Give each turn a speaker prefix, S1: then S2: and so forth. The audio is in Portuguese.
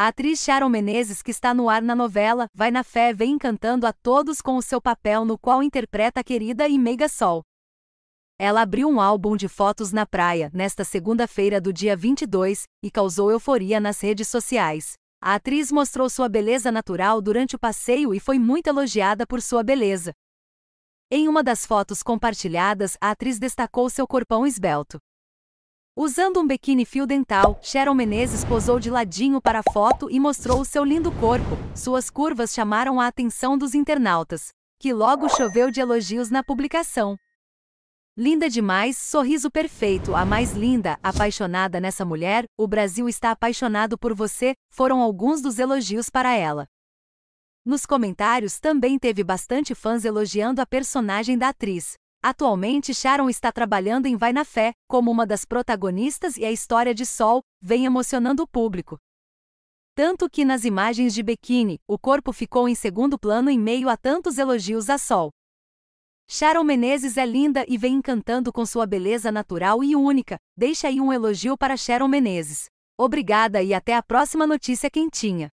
S1: A atriz Sharon Menezes, que está no ar na novela Vai na Fé, vem encantando a todos com o seu papel no qual interpreta a querida e meiga Sol. Ela abriu um álbum de fotos na praia nesta segunda-feira do dia 22 e causou euforia nas redes sociais. A atriz mostrou sua beleza natural durante o passeio e foi muito elogiada por sua beleza. Em uma das fotos compartilhadas, a atriz destacou seu corpão esbelto. Usando um biquíni fio dental, Sharon Menezes posou de ladinho para a foto e mostrou o seu lindo corpo. Suas curvas chamaram a atenção dos internautas, que logo choveu de elogios na publicação. Linda demais, sorriso perfeito, a mais linda, apaixonada nessa mulher, o Brasil está apaixonado por você, foram alguns dos elogios para ela. Nos comentários também teve bastante fãs elogiando a personagem da atriz, Atualmente Sharon está trabalhando em Vai na Fé, como uma das protagonistas e a história de Sol vem emocionando o público. Tanto que nas imagens de biquíni, o corpo ficou em segundo plano em meio a tantos elogios a Sol. Sharon Menezes é linda e vem encantando com sua beleza natural e única. Deixa aí um elogio para Sharon Menezes. Obrigada e até a próxima notícia quentinha.